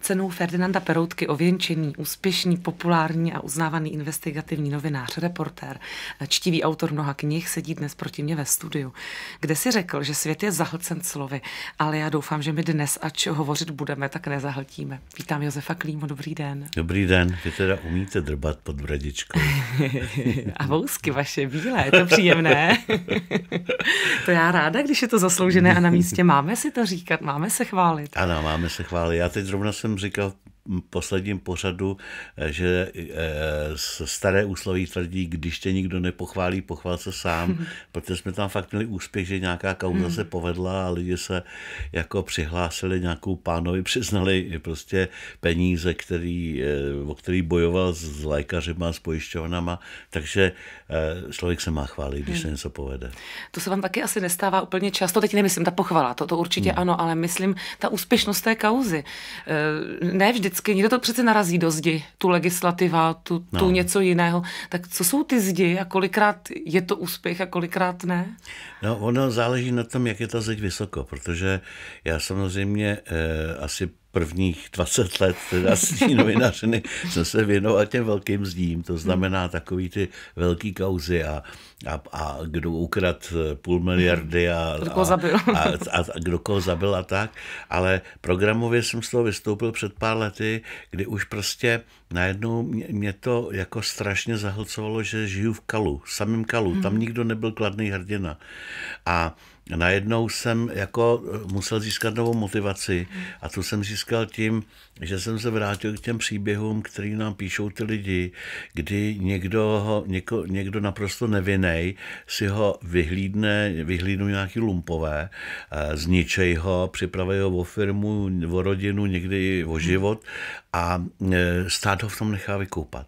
cenou Ferdinanda Peroutky ověnčený, úspěšný, populární a uznávaný investigativní novinář, reportér, čtivý autor mnoha knih, sedí dnes proti mě ve studiu, kde si řekl, že svět je zahlcen slovy, ale já doufám, že my dnes, ač hovořit budeme, tak nezahltíme. Vítám Josefa Klímu, dobrý den. Dobrý den, vy teda umíte drbat pod bradičkou. a vousky vaše bílé, je to příjemné. to já ráda, když je to zasloužené a na místě. Máme si to říkat, máme se chválit. Ano, máme se chválit. Já teď zrovna se musical posledním pořadu, eh, že eh, staré úsloví tvrdí, když tě nikdo nepochválí, pochvál se sám, hmm. protože jsme tam fakt měli úspěch, že nějaká kauza hmm. se povedla a lidi se jako přihlásili nějakou pánovi, přiznali prostě peníze, který, eh, o který bojoval s lékařima, s pojišťovnama, takže člověk se má chválit, když hmm. se něco povede. To se vám taky asi nestává úplně často, teď nemyslím ta pochvala, to, to určitě hmm. ano, ale myslím ta úspěšnost té kauzy. Ne vždycky vždycky, někdo to přece narazí do zdi, tu legislativa, tu, no. tu něco jiného. Tak co jsou ty zdi a kolikrát je to úspěch a kolikrát ne? No ono záleží na tom, jak je ta zeď vysoko, protože já samozřejmě eh, asi prvních 20 let teda sní novinařiny jsem se věnoval těm velkým zdím, to znamená takový ty velký kauzy a, a, a kdo ukrad půl miliardy a, a, A, a, a kdo koho zabil a tak, ale programově jsem z toho vystoupil před pár lety, kdy už prostě najednou mě, mě to jako strašně zahlcovalo, že žiju v Kalu, samým Kalu, hmm. tam nikdo nebyl kladný hrdina a najednou jsem jako eh, musel získat novou motivaci a to jsem získal tím, že jsem se vrátil k těm příběhům, který nám píšou ty lidi, kdy někdo, ho, něko, někdo naprosto nevinej si ho vyhlídne, vyhlídnou nějaký lumpové, eh, zničej ho, připraví ho o firmu, o rodinu, někdy o život a eh, stát ho v tom nechá vykoupat.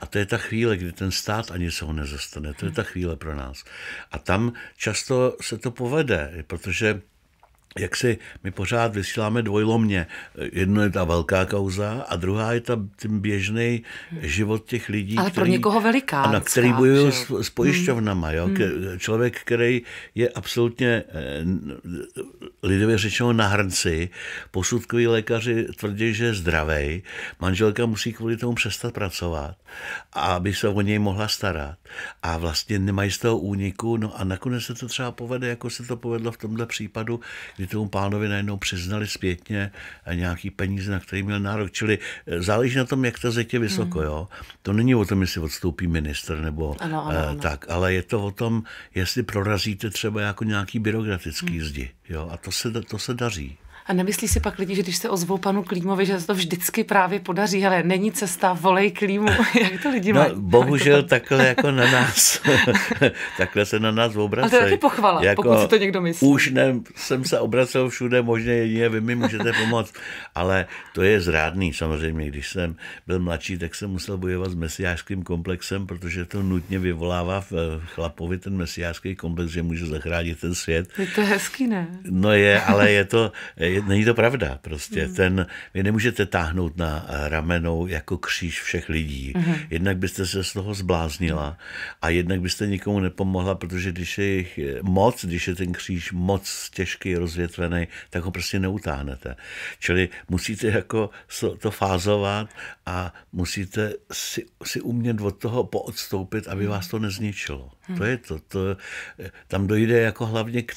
A to je ta chvíle, kdy ten stát ani se ho nezastane. To je ta chvíle pro nás. A tam často se to povede, protože jak si my pořád vysíláme dvojlomně. Jedno je ta velká kauza a druhá je ta, ten běžný život těch lidí. Ale který, pro někoho veliká. Ano, který bojují s, s pojišťovnama. Hmm. Jo? Hmm. Člověk, který je absolutně eh, lidově řečeno na hrnci, posudkoví lékaři tvrdí, že je zdravý, manželka musí kvůli tomu přestat pracovat, aby se o něj mohla starat. A vlastně nemají z toho úniku, no a nakonec se to třeba povede, jako se to povedlo v tomhle případu, kdy kdy tomu pánovi najednou přiznali zpětně nějaký peníze, na který měl nárok. Čili e, záleží na tom, jak ta zeď je vysoko. Hmm. Jo? To není o tom, jestli odstoupí minister nebo ano, ano, e, ano. tak, ale je to o tom, jestli prorazíte třeba jako nějaký byrokratický hmm. zdi. Jo? A to se, to se daří. A nemyslí si pak lidi, že když se ozvou panu Klímovi, že se to vždycky právě podaří, ale není cesta, volej Klímu, jak to lidi no, mají. Bohužel to... takhle jako na nás, takhle se na nás obracejí. Ale to je taky pochvala, jako, pokud si to někdo myslí. Už ne, jsem se obracel všude, možná jedině vy mi můžete pomoct, ale to je zrádný samozřejmě. Když jsem byl mladší, tak jsem musel bojovat s mesiářským komplexem, protože to nutně vyvolává v eh, chlapovi ten mesiářský komplex, že může zachránit ten svět. Je to hezký, ne? No je, ale je to, je, není to pravda prostě. Mm. Ten, vy nemůžete táhnout na ramenou jako kříž všech lidí. Mm. Jednak byste se z toho zbláznila a jednak byste nikomu nepomohla, protože když je jich moc, když je ten kříž moc těžký, rozvětvený, tak ho prostě neutáhnete. Čili musíte jako to fázovat a musíte si, si umět od toho poodstoupit, aby hmm. vás to nezničilo. Mm. To je to. to tam dojde jako hlavně k,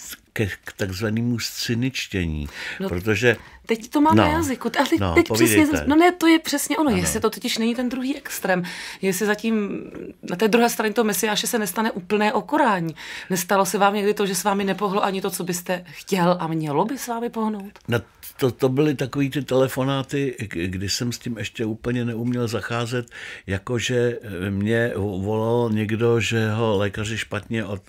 ke, k takzvanému scyničtění, no, protože... Teď to mám no, na jazyku, ale teď, no, teď přesně, no ne, to je přesně ono, ano. jestli to totiž není ten druhý extrém, jestli zatím na té druhé straně toho mesiáše se nestane úplné okorání. Nestalo se vám někdy to, že s vámi nepohlo ani to, co byste chtěl a mělo by s vámi pohnout? No to, to byly takový ty telefonáty, kdy jsem s tím ještě úplně neuměl zacházet, jakože eh, mě volal někdo, že ho lékaři špatně od,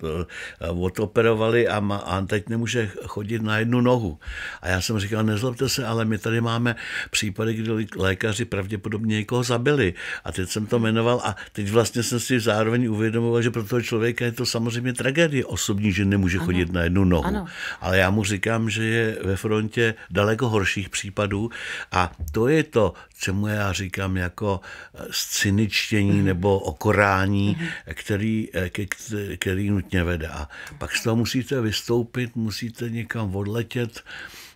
eh, odoperovali a, ma, a teď nemůže chodit na jednu nohu. A já jsem říkal, nezlobte se, ale my tady máme případy, kdy lékaři pravděpodobně někoho zabili. A teď jsem to jmenoval a teď vlastně jsem si zároveň uvědomoval, že pro toho člověka je to samozřejmě tragédie osobní, že nemůže ano. chodit na jednu nohu. Ano. Ale já mu říkám, že je ve frontě daleko daleko horších případů a to je to, čemu já říkám jako eh, sciničtění mhm. nebo okorání, mhm. který, eh, který, který nutně vede. A pak z toho musíte vystoupit, musíte někam odletět,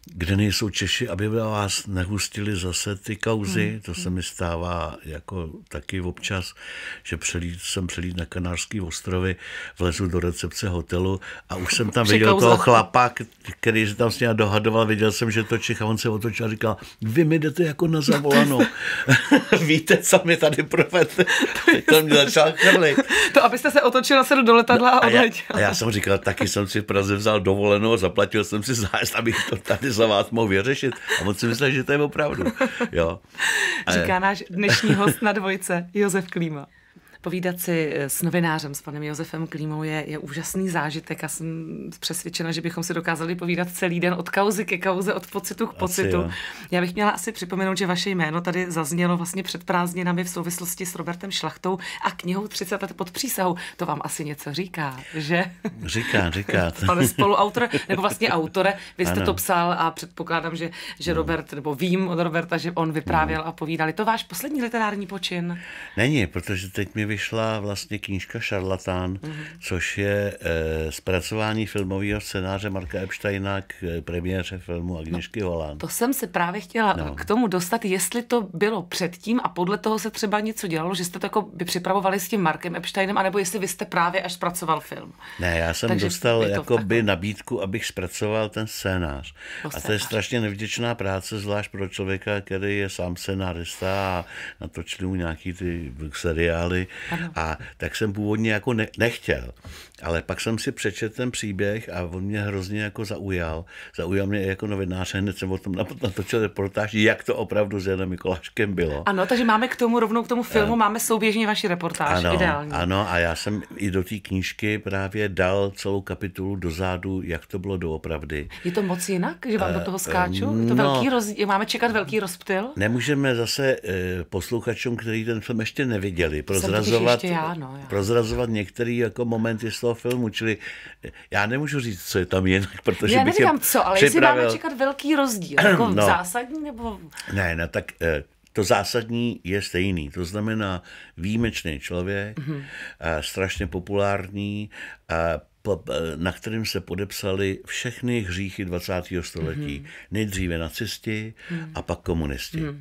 kde nejsou Češi, aby vás nehustili zase ty kauzy. Hmm. To se hmm. mi stává jako taky občas, že přelít, jsem přelít na Kanárské ostrovy, vlezu do recepce hotelu a už jsem tam viděl toho chlapa, který se tam s ním dohadoval, viděl jsem, že to Čech a on se otočil a říkal, vy mi jdete jako na zavolanou. Víte, co mi tady provedete? to mě začal chrlit. To, abyste se otočil, nasedl do letadla no, a odletěl. A já, a já jsem říkal, taky jsem si v Praze vzal dovolenou, zaplatil jsem si zájezd, abych to tady za vás mohl vyřešit. A on si myslel, že to je opravdu. Jo. Ale... Říká náš dnešní host na dvojce, Josef Klíma. Povídat si eh, s novinářem, s panem Josefem Klímou je, je úžasný zážitek a jsem přesvědčena, že bychom si dokázali povídat celý den od kauzy ke kauze, od pocitu k pocitu. Asi, Já bych měla asi připomenout, že vaše jméno tady zaznělo vlastně před prázdninami v souvislosti s Robertem Šlachtou a knihou 30 let pod přísahou. To vám asi něco říká, že? Říká, říká. Pane spoluautor, nebo vlastně autore, vy jste ano. to psal a předpokládám, že, že no. Robert, nebo vím od Roberta, že on vyprávěl no. a povídal. to váš poslední literární počin? Není, protože teď mi vyšla vlastně knížka Šarlatán, mm-hmm. což je e, zpracování filmového scénáře Marka Epsteina k eh, premiéře filmu Agnišky no, Holán. To jsem se právě chtěla no. k tomu dostat, jestli to bylo předtím a podle toho se třeba něco dělalo, že jste to jako by připravovali s tím Markem Epsteinem, anebo jestli vy jste právě až zpracoval film. Ne, já jsem Takže dostal jako by nabídku, abych zpracoval ten scénář. To no, a to je strašně nevděčná práce, zvlášť pro člověka, který je sám scénarista a natočil mu nějaký ty seriály, a tak jsem původně jako ne, nechtěl. Ale pak jsem si přečetl ten příběh a on mě hrozně jako zaujal. Zaujal mě jako novináře, hned jsem o tom natočil reportáž, jak to opravdu s Janem Mikuláškem bylo. Ano, takže máme k tomu rovnou k tomu filmu, a... Eh. máme souběžně vaši reportáž, ano, ideální. Ano, a já jsem i do té knížky právě dal celou kapitolu dozadu, jak to bylo doopravdy. Je to moc jinak, že vám a... do eh, toho skáču? Je to no, velký roz... Máme čekat velký rozptyl? Nemůžeme zase e, posluchačům, kteří ten film ještě neviděli, prozrazovat, já, no, já. prozrazovat některé jako momenty z toho toho filmu, čili eh, já nemůžu říct, co je tam jinak, protože Já neříkám co, ale připravil... jestli máme čekat velký rozdíl, jako no, zásadní nebo... Ne, no tak eh, to zásadní je stejný. To znamená výjimečný člověk, mm-hmm. strašně populární, na kterým se podepsali všechny hříchy 20. století. Mm-hmm. Nejdříve nacisti mm-hmm. a pak komunisti. Mm-hmm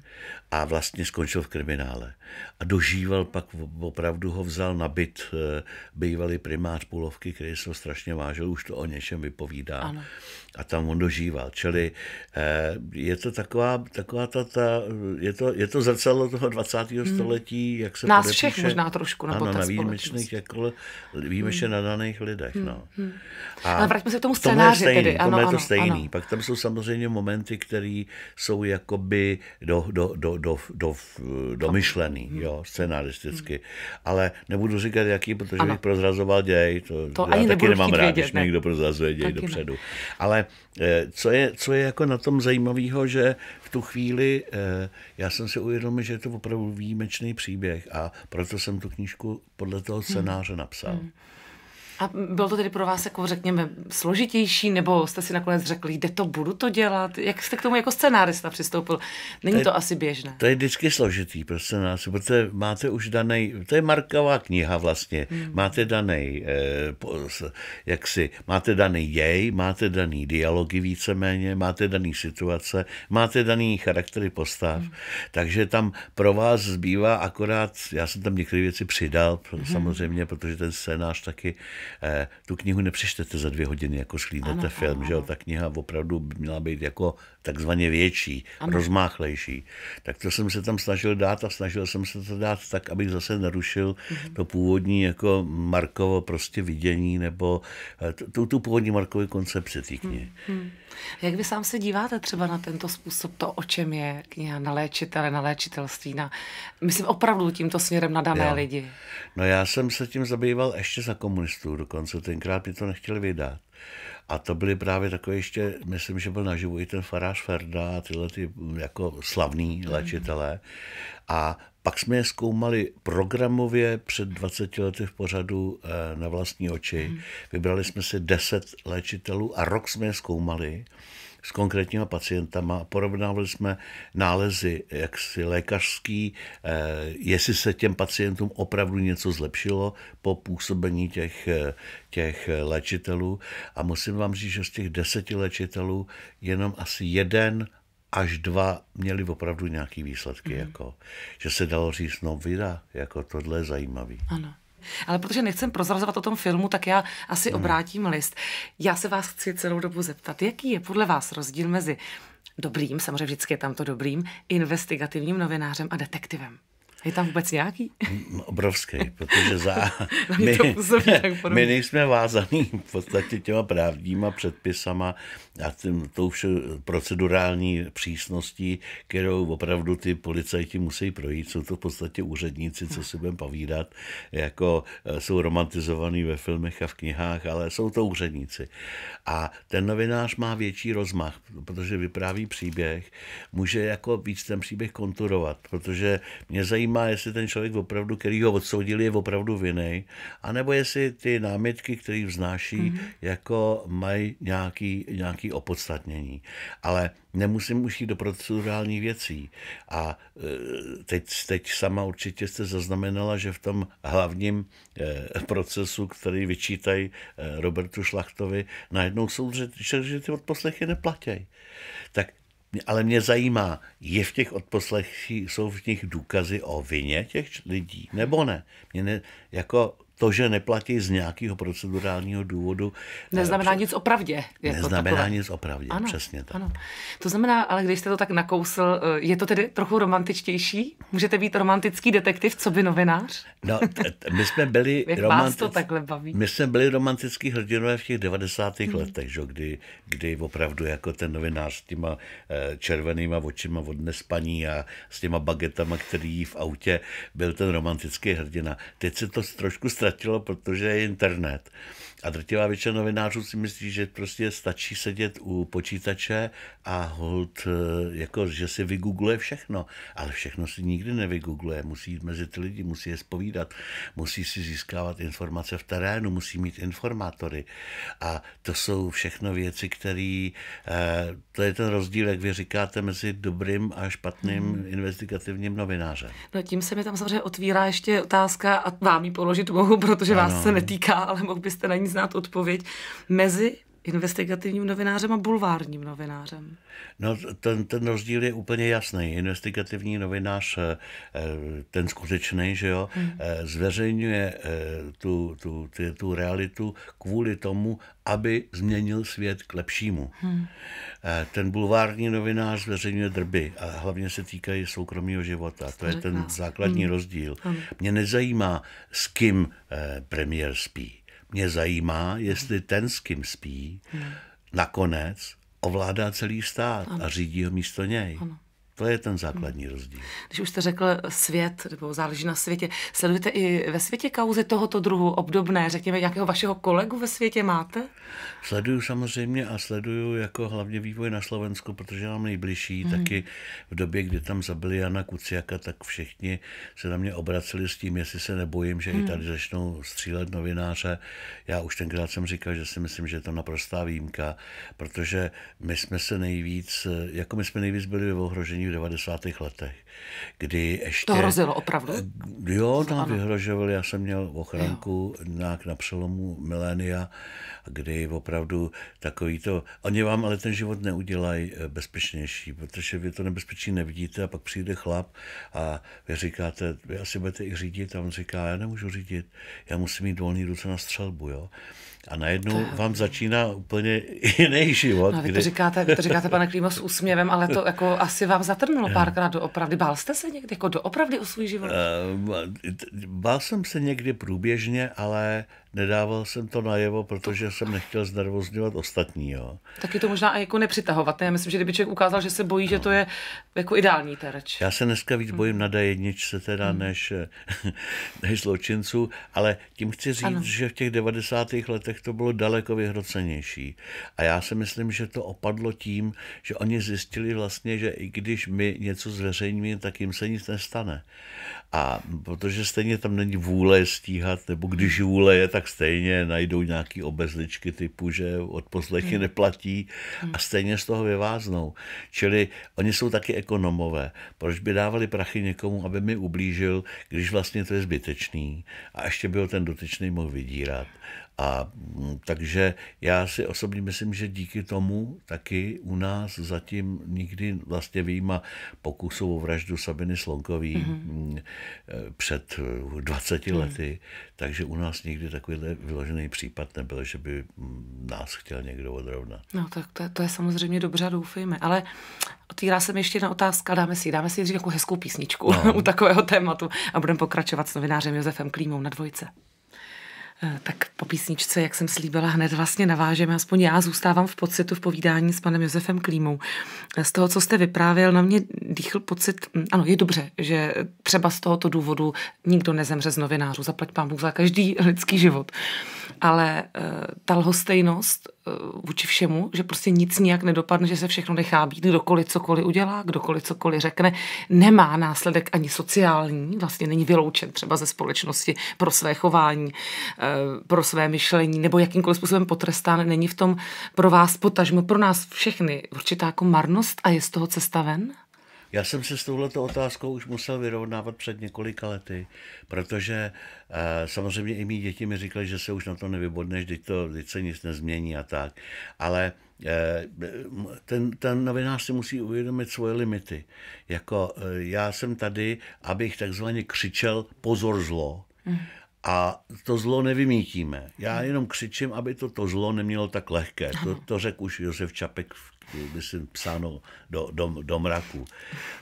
a vlastně skončil v kriminále. A dožíval pak, opravdu ho vzal na byt eh, bývalý primář Půlovky, který se strašně vážil, už to o něčem vypovídá. Ano. A tam on dožíval. Čili eh, je to taková, taková ta, ta je, to, je to zrcadlo toho 20. Hmm. století, jak se Nás podepíše, všech možná trošku, nebo ano, na výjimečných, jako, výjimečně hmm. nadaných lidech. Hmm. No. Hmm. A Ale vrátíme se k tomu scénáři. Stejný, tedy. Ano, je to stejný. Ano. Pak tam jsou samozřejmě momenty, které jsou jakoby do, do, do, do, do, domyšlený, hmm. jo, scenaristicky. Hmm. Ale nebudu říkat jaký, protože ano. bych prozrazoval děj, to, to já ani taky nemám rád, vědět, když ne. někdo prozrazuje děj taky dopředu. Ne. Ale eh, co je, co je jako na tom zajímavého, že v tu chvíli eh, já jsem si uvědomil, že je to opravdu výjimečný příběh a proto jsem tu knížku podle toho hmm. scénáře hmm. napsal. Hmm. A bylo to tedy pro vás, jako řekněme, složitější, nebo jste si nakonec řekli, jde to, budu to dělat? Jak jste k tomu jako scenárista přistoupil? Není to, to je, asi běžné. To je vždycky složitý, pro nás, protože máte už daný, to je Marková kniha vlastně, hmm. máte daný, eh, jak si, máte daný jej, máte daný dialogy víceméně, máte daný situace, máte daný charaktery postav, hmm. takže tam pro vás zbývá akorát, já jsem tam některé věci přidal, hmm. samozřejmě, protože ten scénář taky Eh, tu knihu nepřečtete za dvě hodiny, jako schlídnete ano, film, ano. že jo, ta kniha opravdu měla být jako takzvaně větší, ano. rozmáchlejší. Tak to jsem se tam snažil dát a snažil jsem se to dát tak, abych zase narušil mm-hmm. to původní jako Markovo prostě vidění nebo eh, tu, tu původní Markovi koncepci té knihy. Mm-hmm. Jak vy sám se díváte třeba na tento způsob, to, o čem je kniha na léčitele, na léčitelství, na, myslím opravdu tímto směrem na dané jo. lidi? No já jsem se tím zabýval ještě za komunistů dokonce, tenkrát mi to nechtěli vydat. A to byly právě takové ještě, myslím, že byl naživu i ten farář Ferda a tyhle ty mm, jako slavní mhm. léčitelé. A pak jsme je zkoumali programově před 20 lety v pořadu eh, na vlastní oči. Mhm. Vybrali jsme si 10 léčitelů a rok jsme je zkoumali s konkrétníma pacientama a porovnávali jsme nálezy jaksi lékařský, eh, jestli se těm pacientům opravdu něco zlepšilo po působení těch, eh, těch eh, léčitelů. A musím vám říct, že z těch deseti léčitelů jenom asi jeden až dva měli opravdu nějaký výsledky, mm. jako, že se dalo říct, no vida, jako tohle je zajímavý. Ano. Ale protože nechcem prozrazovat o tom filmu, tak já asi hmm. obrátím list. Já se vás chci celou dobu zeptat, jaký je podle vás rozdíl mezi dobrým, samozřejmě vždycky je tam to dobrým, investigativním novinářem a detektivem? Je tam vůbec nějaký? No, obrovský, protože za... my, my nejsme vázaný v podstatě těma právníma předpisama a tím, tou vše procedurální přísností, kterou opravdu ty policajti musí projít. Jsou to v podstatě úředníci, co si budeme povídat, jako eh, jsou romantizovaní ve filmech a v knihách, ale jsou to úředníci. A ten novinář má větší rozmach, protože vypráví příběh, může jako víc ten příběh konturovat, protože mě zajímá, zajímá, jestli ten člověk opravdu, který ho odsoudili, je opravdu vinný, anebo jestli ty námitky, které vznáší, mm-hmm. jako mají nějaký, nějaký opodstatnění. Ale nemusím už jít do procedurálních věcí. A e, teď, teď sama určitě jste zaznamenala, že v tom hlavním e, procesu, který vyčítají e, Robertu Šlachtovi, najednou jsou, že, že ty odposlechy neplatí. Tak ale mě zajímá, je v těch odposlechích, jsou v nich důkazy o vině těch lidí, nebo ne? Mě ne jako to, že neplatí z nějakého procedurálního důvodu. Eh, neznamená nic o pravdě. Jako neznamená takové. nic o pravdě, ano, přesně tak. Ano. To znamená, ale když jste to tak nakousl, eh, je to tedy trochu romantičtější? Můžete být romantický detektiv, co by novinář? No, my jsme byli Jak romantic... to takhle baví? My jsme byli romantický hrdinové v těch 90. Hmm. letech, že? Kdy, kdy opravdu jako ten novinář s těma eh, červenýma očima od nespaní a s těma bagetama, který jí v autě byl ten romantický hrdina. Teď se to trošku ztratilo ztratilo, protože je internet. A drtivá většina novinářů si myslí, že prostě stačí sedět u počítače a hold, eh, jako, že si vygoogluje všechno. Ale všechno si nikdy nevygoogluje. Musí jít mezi ty lidi, musí je spovídat, musí si získávat informace v terénu, musí mít informátory. A to jsou všechno věci, které, eh, to je ten rozdíl, jak vy říkáte, mezi dobrým a špatným hmm. investigativním novinářem. No tím se mi tam samozřejmě otvírá ještě otázka a vám ji položit mohu protože ano. vás se netýká, ale mohl byste na ní znát odpověď, mezi investigativním novinářem a bulvárním novinářem? No, ten, ten rozdíl je úplně jasný. Investigativní novinář, eh, eh, ten skutečný, že jo, hmm. Eh, zveřejňuje tu, tu, tu, tu realitu kvůli tomu, aby změnil svět k lepšímu. Hmm. Ten bulvární novinář zveřejňuje drby a hlavně se týkají soukromého života. To je ten základní hmm. rozdíl. Hmm. Mě nezajímá, s kým premiér spí mě zajímá, jestli ten, s kým spí, hmm. nakonec ovládá celý stát ano. a řídí ho místo něj. Ano. To je ten základní rozdíl. Když už jste řekl svět, nebo záleží na světě, sledujete i ve světě kauzy tohoto druhu obdobné, řekněme, jakého vašeho kolegu ve světě máte? Sleduju samozřejmě a sleduju jako hlavně vývoj na Slovensku, protože mám nejbližší, mm. taky v době, kdy tam zabili Jana Kuciaka, tak všichni se na mě obraceli s tím, jestli se nebojím, že mm. i mhm. tady začnou střílet novináře. Já už tenkrát jsem říkal, že si myslím, že je to naprostá výjimka, protože my jsme se nejvíc, jako my jsme nejvíc byli v ohrožení v 90. letech. kdy ještě... To hrozilo opravdu? Eh, jo, nám no, vyhrožoval já jsem měl ochranku nějak na přelomu milénia, kdy opravdu takový to... Oni vám ale ten život neudělají eh, bezpečnější, protože vy to nebezpečí nevidíte a pak přijde chlap a vy říkáte, vy asi budete i řídit a on říká, já nemůžu řídit, já musím mít volný ruce na střelbu, jo. A najednou vám začíná úplně jiný život. No, vy, to kdy... říkáte, vy to říkáte, pane Klímo, s úsměvem, ale to jako asi vám zatrnulo párkrát opravdy. Bál jste se někdy jako doopravdy o svůj život? Uh, bál jsem se někdy průběžně, ale uh, Nedával jsem to najevo, protože jsem nechtěl znervozňovat ostatní. Jo. Taky to možná jako nepřitahovat. Ne? Myslím, že kdyby člověk ukázal, že se bojí, no. že to je jako ideální terč. Já se dneska víc hmm. bojím hmm. na jedničce teda hmm. než, než zločinců, ale tím chci říct, ano. že v těch 90. letech to bylo daleko vyhrocenější. A já si myslím, že to opadlo tím, že oni zjistili vlastně, že i když my něco zveřejníme, tak jim se nic nestane. A protože stejně tam není vůle stíhat, nebo když vůle je, tak tak stejně najdou nějaký obezličky typu, že odposlechy hmm. neplatí a hmm. stejně z toho vyváznou. Čili oni jsou taky ekonomové. Proč by dávali prachy někomu, aby mi ublížil, když vlastně to je zbytečný a ještě by ho ten dotyčný mohl vydírat. A mm, takže já si osobně myslím, že díky tomu taky u nás zatím nikdy vlastně výjima pokusu o vraždu Sabiny Slonkový mm-hmm. před 20 eh, mhm. lety, mm-hmm. takže u nás nikdy takový vyložený případ nebyl, že by mm, nás chtěl někdo odrovnat. No tak to, to je samozřejmě dobře, doufejme, ale otvírá se mi ještě jedna otázka, dáme si, dáme si říct jako hezkou písničku no. u takového tématu a budeme pokračovat s novinářem Josefem Klímou na dvojce. Eh, tak po písničce, jak jsem slíbila, hned vlastně navážeme. Aspoň já zůstávám v pocitu v povídání s panem Josefem Klímou. Z toho, co jste vyprávěl, na mě dýchl pocit, hm, ano, je dobře, že třeba z tohoto důvodu nikdo nezemře z novinářů, zaplať pán Bůh za každý lidský život. Ale eh, ta lhostejnost Eh, vůči všemu, že prostě nic nijak nedopadne, že se všechno nechá být, kdokoliv cokoliv udělá, kdokoliv cokoliv řekne, nemá následek ani sociální, vlastně není vyloučen třeba ze společnosti pro své chování, eh, pro své myšlení, nebo jakýmkoliv způsobem potrestán, není v tom pro vás potažmo, pro nás všechny určitá jako marnost a je z toho cesta ven? Já jsem se s touhleto otázkou už musel vyrovnávat před několika lety, protože e, samozřejmě i mý děti mi říkali, že se už na to nevybodneš, teď, to, teď se nic nezmění a tak. Ale eh, ten, ten novinář si musí uvědomit svoje limity. Jako eh, já jsem tady, abych takzvaně křičel pozor zlo a to zlo nevymítíme. Já jenom křičím, aby to, to zlo nemělo tak lehké. To, to řekl už Josef Čapek v myslím, psáno do, do, do mraku.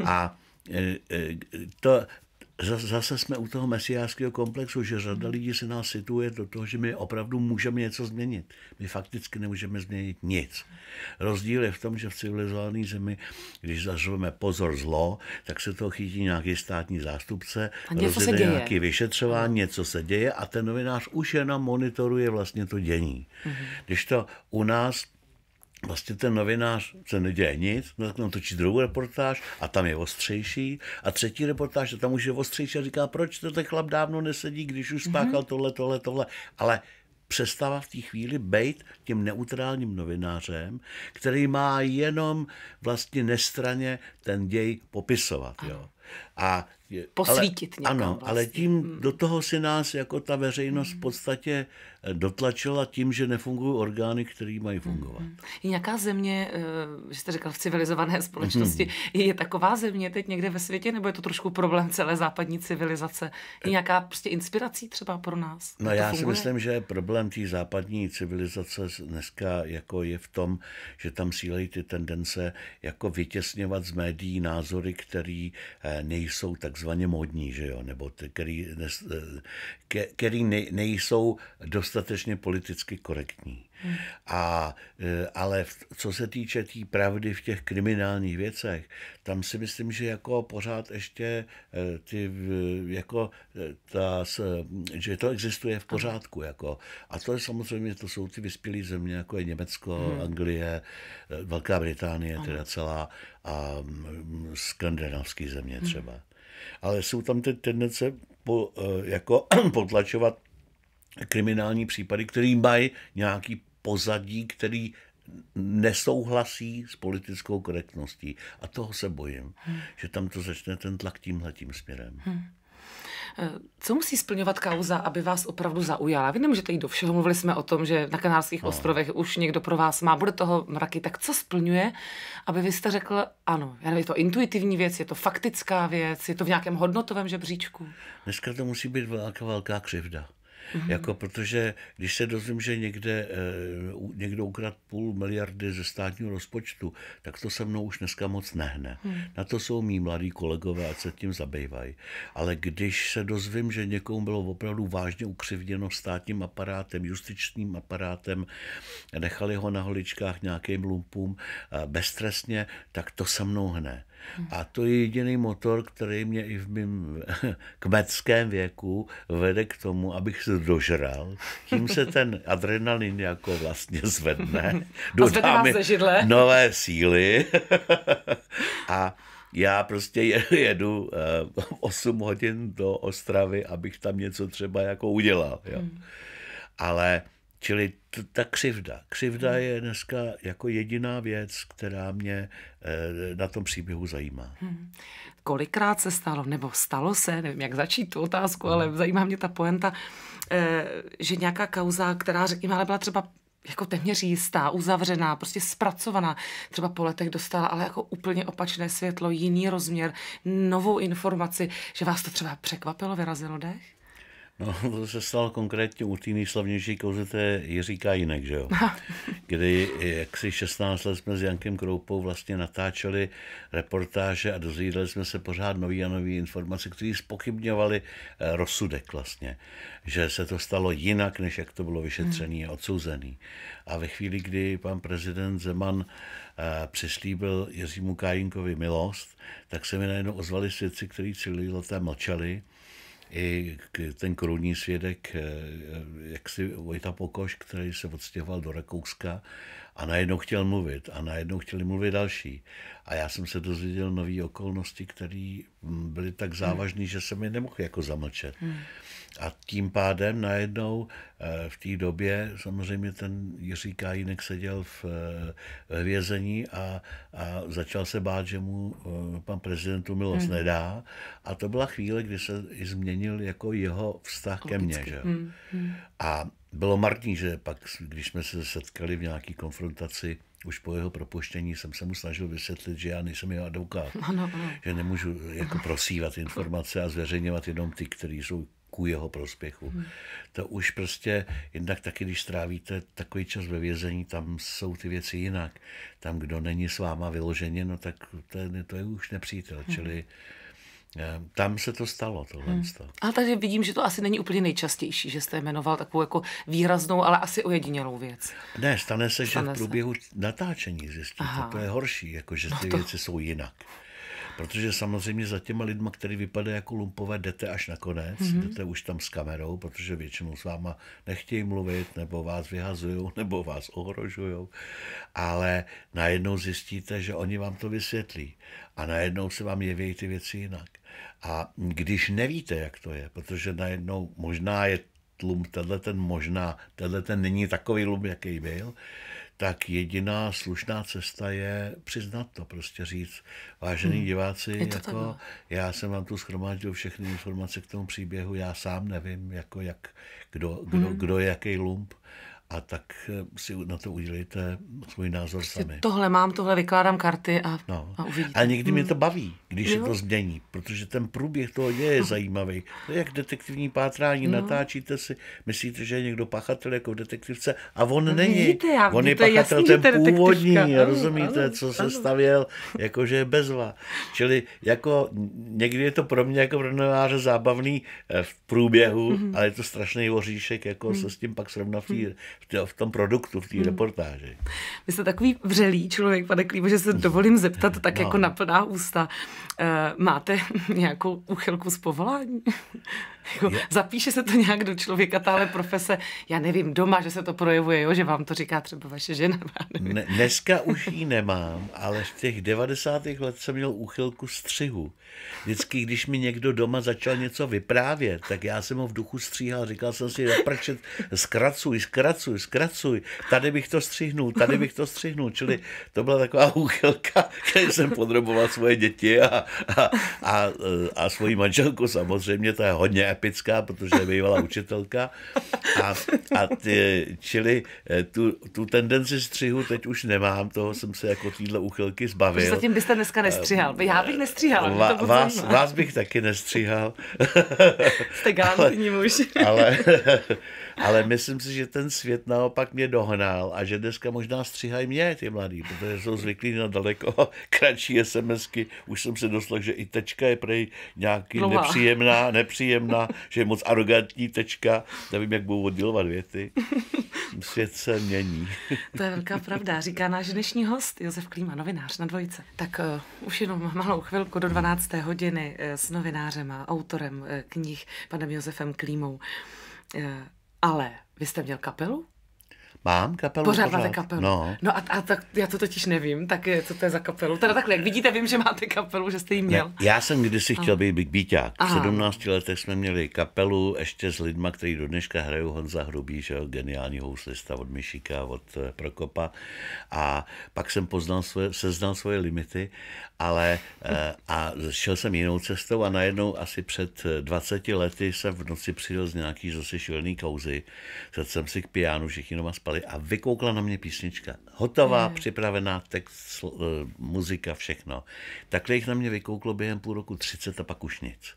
A e, e, to, zase jsme u toho mesiářského komplexu, že řada lidí se nás situuje do toho, že my opravdu můžeme něco změnit. My fakticky nemůžeme změnit nic. Rozdíl je v tom, že v civilizované zemi, když zažijeme pozor zlo, tak se to chytí nějaký státní zástupce, rozjede nějaké vyšetřování, něco se děje a ten novinář už jenom monitoruje vlastně to dění. Mhm. Když to u nás vlastně ten novinář se neděje nic, no točí druhou reportáž a tam je ostřejší a třetí reportáž a tam už je ostřejší a říká, proč to ten chlap dávno nesedí, když už mhm. spáchal tohle, tohle, tohle. Ale přestává v té chvíli být tím neutrálním novinářem, který má jenom vlastně nestraně ten děj popisovat. Jo. A, Posvítit ale, někam Ano, vlastně. ale tím hmm. do toho si nás jako ta veřejnost hmm. v podstatě eh, dotlačila tím, že nefungují orgány, které mají hmm. fungovat. Hmm. Je nějaká země, eh, že jste říkal v civilizované společnosti, hmm. je taková země teď někde ve světě, nebo je to trošku problém celé západní civilizace? Je eh. nějaká prostě inspirací třeba pro nás? No já funguje? si myslím, že problém té západní civilizace dneska jako je v tom, že tam sílejí ty tendence jako vytěsňovat z médií názory, které nejsou jsou takzvaně modní, že jo, nebo ty, který, ne, eh, který nejsou dostatečně politicky korektní. A, e, ale co se týče té tý pravdy v těch kriminálních věcech, tam si myslím, že jako pořád ještě e, ty, jako e, ta, že to existuje v pořádku. Jako. A to je samozřejmě, to jsou ty vyspělé země, jako je Německo, hmm. Anglie, Velká Británie, ano. teda celá a mm, skandinávské země hmm. třeba. Hmm. Ale jsou tam ty tendence po, jako potlačovat kriminální případy, který mají nějaký pozadí, který nesouhlasí s politickou korektností. A toho se bojím, hmm. že tam to začne ten tlak tímhletím směrem. Hmm. Eh, co musí splňovat kauza, aby vás opravdu zaujala? Vy nemůžete jít do všeho. Mluvili jsme o tom, že na Kanárských no. ostrovech už někdo pro vás má, bude toho mraky. Tak co splňuje, aby vy jste řekl, ano, já nevím, je to intuitivní věc, je to faktická věc, je to v nějakém hodnotovém žebříčku? Dneska to musí být velká, velká křivda. Mm-hmm. Jako protože když se dozvím, že někde, eh, někdo ukrad půl miliardy ze státního rozpočtu, tak to se mnou už dneska moc nehne. Mm-hmm. Na to jsou mý mladí kolegové, a se tím zabývají. Ale když se dozvím, že někomu bylo opravdu vážně ukřivděno státním aparátem, justičním aparátem, nechali ho na holičkách nějakým lumpům eh, beztrestně, tak to se mnou hne. A to je jediný motor, který mě i v mém kmeckém věku vede k tomu, abych se dožral. Tím se ten adrenalin jako vlastně zvedne. Dodá nové síly. A já prostě jedu 8 eh, hodin do Ostravy, abych tam něco třeba jako udělal. Jo. Hmm. Ale Čili t- ta křivda. Křivda hmm. je dneska jako jediná věc, která mě e, na tom příběhu zajímá. Hmm. Kolikrát se stalo, nebo stalo se, nevím, jak začít tu otázku, ale hmm. zajímá mě ta poenta, e, že nějaká kauza, která, řekněme, ale byla třeba jako téměř jistá, uzavřená, prostě zpracovaná, třeba po letech dostala, ale jako úplně opačné světlo, jiný rozměr, novou informaci, že vás to třeba překvapilo, vyrazilo dech? No, to se stalo konkrétně u té nejslavnější kauze, to je Jiří Kajinek, že jo? Kdy jaksi 16 let jsme s Jankem Kroupou vlastně natáčeli reportáže a dozvídali jsme se pořád nový a nový informace, které spochybňovaly eh, rozsudek vlastně, že se to stalo jinak, než jak to bylo vyšetřený hmm. a odsouzený. A ve chvíli, kdy pan prezident Zeman eh, přislíbil Jiřímu Kajinkovi milost, tak se mi najednou ozvali svědci, kteří celý leté mlčeli, i ten korunní svědek eh, eh, jaksi Vojta Pokoš, který se odstěhoval do Rakouska a najednou chtěl mluvit a najednou chtěli mluvit další. A já jsem se dozvěděl nové okolnosti, které byly tak závažné, hmm. že jsem je nemohl jako zamlčet. Hmm. A tím pádem najednou eh, v té době samozřejmě ten Jiří Kajínek seděl v, eh, v vězení a, a začal se bát, že mu eh, pan prezident tu milost hmm. nedá. A to byla chvíle, kdy se i změnil jako jeho vztah Kulticky. ke mně. Že? Hmm. Hmm. A bylo marný, že pak, když jsme se setkali v nějaké konfrontaci, už po jeho propuštění jsem se mu snažil vysvětlit, že já nejsem jeho advokát, no, no. že nemůžu jako prosívat informace a zveřejňovat jenom ty, které jsou ku jeho prospěchu. Hmm. To už prostě, jednak taky, když strávíte takový čas ve vězení, tam jsou ty věci jinak. Tam, kdo není s váma vyloženě, no tak to je, to je už nepřítel. Hmm. Čili Eh, tam se to stalo, tohle. Hmm. Stalo. Ale tady vidím, že to asi není úplně nejčastější, že jste jmenoval takovou jako výraznou, ale asi ojedinělou věc. Ne, stane se, stane že v průběhu se. natáčení zjistíte, to je horší, jako že no ty no to... věci jsou jinak. Protože samozřejmě za těma lidma, který vypadá jako lumpové, jdete až nakonec, mm-hmm. jdete už tam s kamerou, protože většinou s váma nechtějí mluvit, nebo vás vyhazují, nebo vás ohrožují. Ale najednou zjistíte, že oni vám to vysvětlí. A najednou se vám jeví ty věci jinak. A když nevíte, jak to je, protože najednou možná je tlum, tenhle ten možná, tenhle ten není takový lum, jaký byl, tak jediná slušná cesta je přiznat to, prostě říct, vážení hmm. diváci, jako, no. já jsem vám tu schromáždil všechny informace k tomu příběhu, já sám nevím, jako jak, kdo, kdo, hmm. kdo, kdo je jaký lump, a tak eh, si na to udělejte svůj názor prostě sami. Tohle mám, tohle vykládám karty a, no. a uvidíte. Ale někdy hmm. mě to mm. baví, když jo. se to změní, protože ten průběh toho je je hm. zajímavý. To je jak detektivní pátrání, no. natáčíte si, myslíte, že je někdo pachatel jako detektivce a on no, není. Vidíte, já, on je pachatel jasný, ten původní, ano, rozumíte, ano, co se stavěl, jakože je bezva. Čili jako někdy je to pro mě jako pro nováře zábavný eh, v průběhu, mm-hmm. ale je to strašný oříšek, jako mm-hmm. se mhm. s tím pak srovná v tom produktu, v té hmm. reportáži. Vy jste takový vřelý člověk, pane Klíbo, že se dovolím zeptat tak no. jako na plná ústa. E, máte nějakou uchylku z povolání? Jako, je... Zapíše se to nějak do člověka, tahle profese, já nevím, doma, že se to projevuje, jo, že vám to říká třeba vaše žena. Ne, dneska už ji nemám, ale v těch 90. let jsem měl úchylku střihu. Vždycky, když mi někdo doma začal něco vyprávět, tak já jsem ho v duchu stříhal, říkal jsem si, prčet, zkracuj, zkracuj, zkracuj, tady bych to střihnul, tady bych to střihnul, čili to byla taková úchylka, kde jsem podroboval svoje děti a, a, a, a svoji manželku samozřejmě, to je hodně epická, protože je bývalá učitelka. A, a ty, čili eh, tu, tu tendenci střihu teď už nemám, toho jsem se jako týdle uchylky zbavil. Zatím byste dneska eh, nestříhal. Já bych eh, nestříhal. Va, to vás, vás bych taky nestříhal. Jste galantní muž. ale, ale ale myslím si, že ten svět naopak mě dohnal a že dneska možná stříhají mě ty mladí, protože jsou zvyklí na daleko kratší SMSky. Už jsem se doslal, že i tečka je prej nějaký Dlouhá. nepříjemná, nepříjemná, že je moc arrogantní tečka. Nevím, jak budou oddělovat věty. Svět se mění. To je velká pravda, říká náš dnešní host Josef Klíma, novinář na dvojce. Tak uh, už jenom malou chvilku do 12. hodiny eh, s novinářem a autorem eh, knih panem Josefem Klímou. Uh, ale vy jste měl kapelu? Mám kapelu? Pořád, pořád. máte kapelu. No, no a, a tak, já to totiž nevím, tak je, co to je za kapelu. Teda takhle, jak vidíte, vím, že máte kapelu, že jste ji měl. Ne, já jsem kdysi chtěl být, být bíťák. V 17 letech jsme měli kapelu ještě s lidma, který do dneška hrajou Honza Hrubý, že jo, geniální houslista od Myšíka, od eh, Prokopa. A pak jsem poznal svoje, seznal svoje limity, ale eh, a šel jsem jinou cestou a najednou asi před 20 eh, lety jsem v noci přijel z nějaký zase šilný kauzy. Sedl jsem si k pijánu, všichni doma spali zaspali a vykoukla na mě písnička. Hotová, mm. připravená, text, eh, muzika, všechno. Takhle jich na mě vykouklo během půl roku 30 a pak už nic.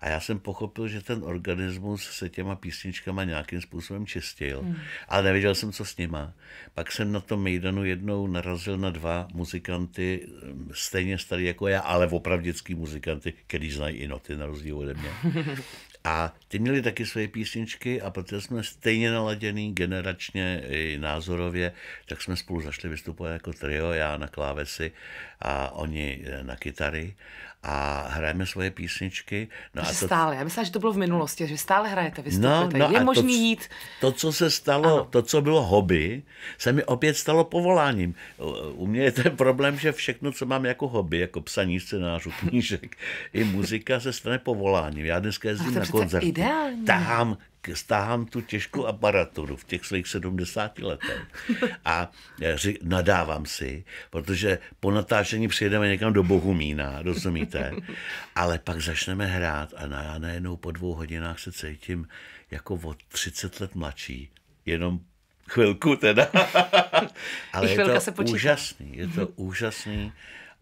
A já jsem pochopil, že ten organismus se těma písničkama nějakým způsobem čistil, hmm. ale nevěděl jsem, co s nima. Pak jsem na tom Mejdanu jednou narazil na dva muzikanty, eh, stejně starý jako já, ale opravdický muzikanty, který znají i noty, na rozdíl ode mě. A ty měli taky svoje písničky a protože jsme stejně naladěný generačně i názorově, tak jsme spolu zašli vystupovat jako trio, já na klávesi a oni eh, na kytary a hrajeme svoje písničky. No a to... stále, já myslím, že to bylo v minulosti, že stále hrajete, vystupujete. No, no je možný to, jít. To, co se stalo, ano. to, co bylo hobby, se mi opět stalo povoláním. U mě je ten problém, že všechno, co mám jako hobby, jako psaní scénářů, knížek i muzika, se stane povoláním. Já dneska jezdím na koncertech. Tahám, stáhám tu těžkou aparaturu v těch svých 70 letech a e, ři, nadávám si, protože po natáčení přijedeme někam do Bohumína, rozumíte? Ale pak začneme hrát a já najednou po dvou hodinách se cítím jako o 30 let mladší, jenom chvilku teda. Ale je to se úžasný, je to mhm. úžasný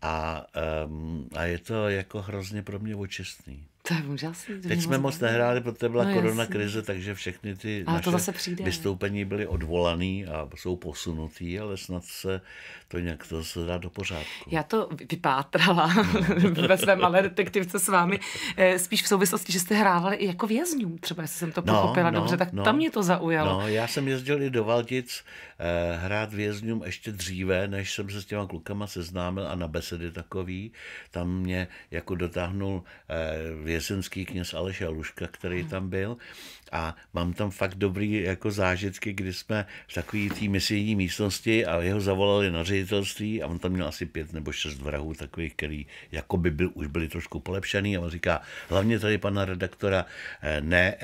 a, um, a je to jako hrozně pro mě očistný. To je úžasný. Teď jsme moc být. nehráli, protože byla no, korona jasný. krize, takže všechny ty ale naše to zase přijde, vystoupení byly odvolaný a jsou posunutý, ale snad se to nějak to se dá do pořádku. Já to vypátrala no. ve své malé detektivce s vámi, eh, spíš v souvislosti, že jste hrávali i jako vězňů, třeba jestli jsem to no, pochopila no, dobře, tak no, tam mě to zaujalo. No, já jsem jezdil i do Valtic eh, hrát vězňům ještě dříve, než jsem se s těma klukama seznámil a na besedy takový, tam mě jako dotáhnul vězňů eh, jesenský kněz Aleš Aluška, který tam byl a mám tam fakt dobrý jako zážitky, kdy jsme v takové té misijní místnosti a jeho zavolali na ředitelství a on tam měl asi pět nebo šest vrahů takových, který jako by byl, už byli trošku polepšený a on říká, hlavně tady pana redaktora eh, eh, ne,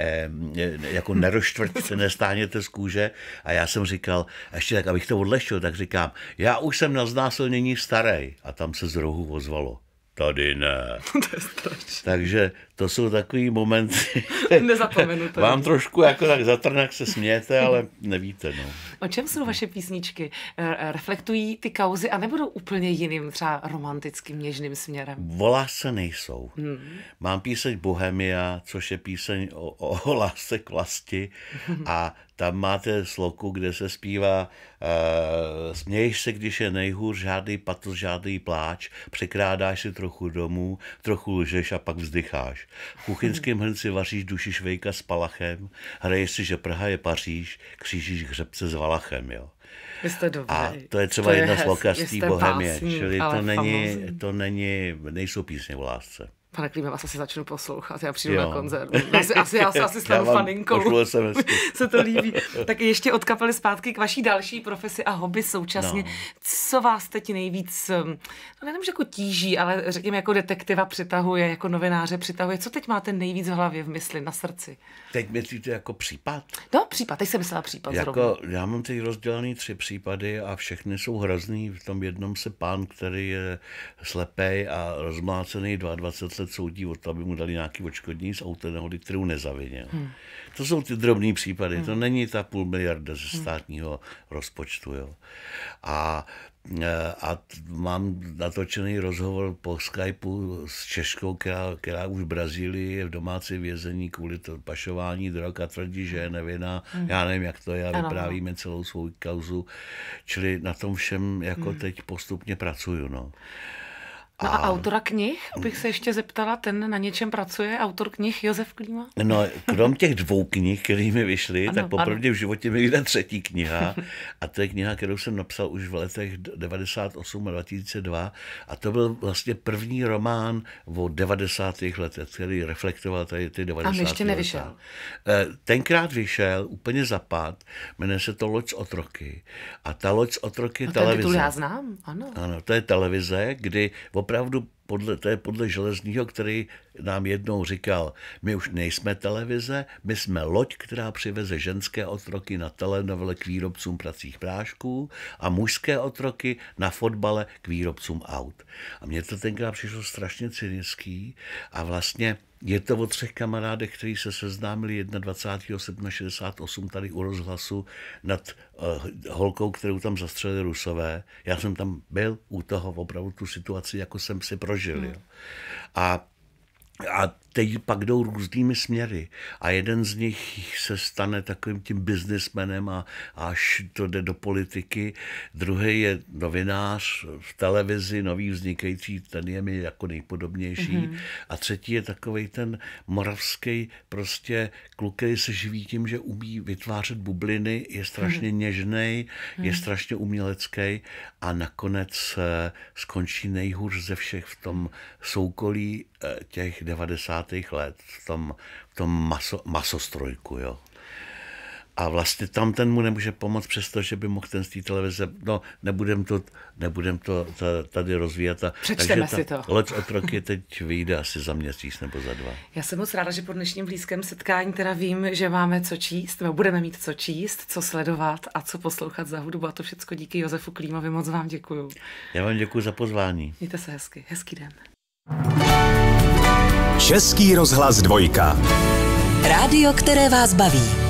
jako neroštvrtce, nestáhněte z kůže a já jsem říkal, ještě tak, abych to odlešil, tak říkám, já už jsem na znásilnění starý a tam se z rohu ozvalo tady ne. to je strašný. Takže to jsou takový momenty. Nezapomenuté. Vám trošku jako tak zatrnak se smějete, ale nevíte. No. O čem jsou vaše písničky? Eh, eh, reflektují ty kauzy a nebudou úplně jiným, třeba romantickým, něžným směrem? Volá se nejsou. Hmm. Mám píseň Bohemia, což je píseň o, o, o lásce k vlasti a tam máte sloku, kde se zpívá uh, směješ se, když je nejhůř, žádný patos, žádný pláč, překrádáš si trochu domů, trochu lžeš a pak vzdycháš. V kuchyňském hrnci vaříš duši švejka s palachem, hraješ si, že Praha je Paříž, křížíš hřebce s valachem, jo. jste dobrý. A to je třeba to jedna je sloka z lokastí bohemie, čili to není, to není, nejsou písně v lásce. Pane Klíme, vás asi začnu poslouchat, já přijdu jo. na koncert. Asi, asi, já se asi stanu já faninkou. se to líbí. Tak ještě od kapely zpátky k vaší další profesi a hobby současně. No. Co vás teď nejvíc, hm, no že jako tíží, ale řekněme jako detektiva přitahuje, jako novináře přitahuje. Co teď máte nejvíc v hlavě, v mysli, na srdci? Teď myslíte jako případ? No případ, teď jsem myslela případ jako, Já mám teď rozdělený tři případy a všechny jsou hrozný. V tom jednom se pán, který je slepý a rozmlácený 22 let odsoudí o to, aby mu dali nějaký očkodní z autonehody, kterou nezavinil. Hmm. To jsou ty drobné případy, hmm. to není ta půl miliarda ze hmm. státního hmm. rozpočtu. Jo. A e, a mám natočený rozhovor po Skypeu s Češkou, která, která už v Brazílii je v domácí vězení kvůli to pašování drog a tvrdí, že je nevinná. Hmm. Já nevím, jak to je a vyprávíme celou svou kauzu. Čili na tom všem jako hmm. teď postupně pracuju. No. No a autora knih, abych se ještě zeptala, ten na něčem pracuje, autor knih Josef Klíma? No, krom těch dvou knih, které mi vyšly, ano, tak poprvé v životě mi vyjde třetí kniha a to je kniha, kterou jsem napsal už v letech 98 a 2002 a to byl vlastně první román o 90. letech, který reflektoval tady ty 90. A ještě nevyšel. Leta. Eh, tenkrát vyšel, úplně zapad, jmenuje se to Loď z otroky a ta Loď z otroky je no, televize. já znám, ano. Ano, to je televize, kdy opravdu podle, to je podle železního, který nám jednou říkal, my už nejsme televize, my jsme loď, která přiveze ženské otroky na telenovele k výrobcům pracích prášků a mužské otroky na fotbale k výrobcům aut. A mně to tenkrát přišlo strašně cynický a vlastně je to o třech kamarádech, kteří se seznámili 21. srpna 68 tady u rozhlasu nad eh, holkou, kterou tam zastřelili Rusové. Já jsem tam byl u toho, opravdu tu situaci, jako jsem si prožil. Hmm. A a teď pak jdou různými směry a jeden z nich se stane takovým tím biznismenem a až to jde do politiky. Druhý je novinář v televizi, nový vznikající, ten je mi jako nejpodobnější. Mm-hmm. A třetí je takový ten moravský prostě kluk, který se živí tím, že umí vytvářet bubliny, je strašně mm-hmm. něžný, mm-hmm. je mhm. strašně umělecký a nakonec eh, skončí nejhůř ze všech v tom soukolí eh, těch 90. let v tom, v tom maso, masostrojku. Jo. A vlastně tam ten mu nemůže pomoct, přestože by mohl ten z té televize, no nebudem to, nebudem to tady rozvíjet. A, Přečteme takže si ta, to. Lec otroky teď vyjde asi za měsíc nebo za dva. Já jsem moc ráda, že po dnešním blízkém setkání teda vím, že máme co číst, nebo budeme mít co číst, co sledovat a co poslouchat za hudbu a to všechno díky Josefu Klímovi. Moc vám děkuju. Já vám děkuji za pozvání. Mějte se hezky. Hezký den. thank Český rozhlas dvojka. Rádio, které vás baví.